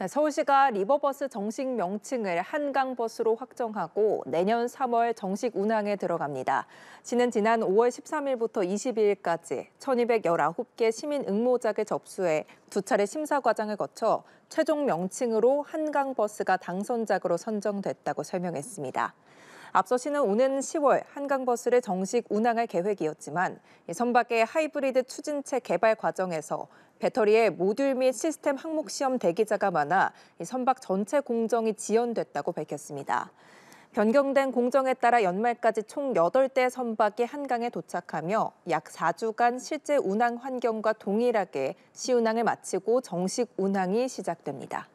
네, 서울시가 리버버스 정식 명칭을 한강버스로 확정하고 내년 3월 정식 운항에 들어갑니다. 시는 지난 5월 13일부터 22일까지 1,219개 시민 응모작을 접수해 두 차례 심사 과정을 거쳐 최종 명칭으로 한강버스가 당선작으로 선정됐다고 설명했습니다. 앞서 시는 오는 10월 한강버스를 정식 운항할 계획이었지만 선박의 하이브리드 추진체 개발 과정에서 배터리의 모듈 및 시스템 항목 시험 대기자가 많아 선박 전체 공정이 지연됐다고 밝혔습니다. 변경된 공정에 따라 연말까지 총 8대 선박이 한강에 도착하며 약 4주간 실제 운항 환경과 동일하게 시운항을 마치고 정식 운항이 시작됩니다.